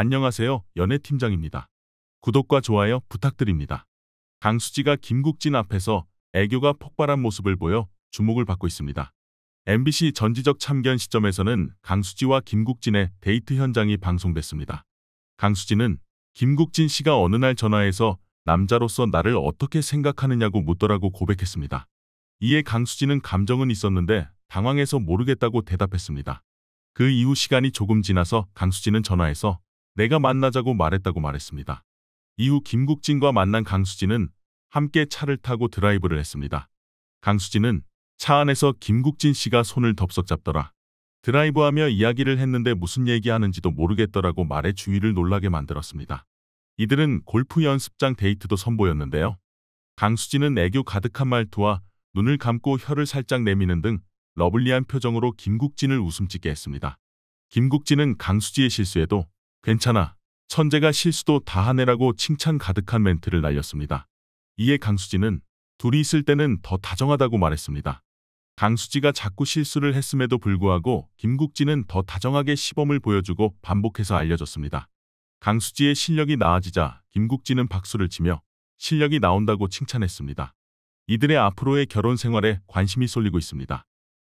안녕하세요. 연애팀장입니다. 구독과 좋아요 부탁드립니다. 강수지가 김국진 앞에서 애교가 폭발한 모습을 보여 주목을 받고 있습니다. MBC 전지적 참견 시점에서는 강수지와 김국진의 데이트 현장이 방송됐습니다. 강수지는 김국진 씨가 어느 날 전화해서 남자로서 나를 어떻게 생각하느냐고 묻더라고 고백했습니다. 이에 강수지는 감정은 있었는데 당황해서 모르겠다고 대답했습니다. 그 이후 시간이 조금 지나서 강수지는 전화해서 내가 만나자고 말했다고 말했습니다. 이후 김국진과 만난 강수진은 함께 차를 타고 드라이브를 했습니다. 강수진은 차 안에서 김국진 씨가 손을 덥석 잡더라. 드라이브하며 이야기를 했는데 무슨 얘기하는지도 모르겠더라고 말해 주위를 놀라게 만들었습니다. 이들은 골프 연습장 데이트도 선보였는데요. 강수진은 애교 가득한 말투와 눈을 감고 혀를 살짝 내미는 등 러블리한 표정으로 김국진을 웃음짓게 했습니다. 김국진은 강수지의 실수에도 괜찮아. 천재가 실수도 다 하네라고 칭찬 가득한 멘트를 날렸습니다. 이에 강수지는 둘이 있을 때는 더 다정하다고 말했습니다. 강수지가 자꾸 실수를 했음에도 불구하고 김국진은 더 다정하게 시범을 보여주고 반복해서 알려줬습니다. 강수지의 실력이 나아지자 김국진은 박수를 치며 실력이 나온다고 칭찬했습니다. 이들의 앞으로의 결혼 생활에 관심이 쏠리고 있습니다.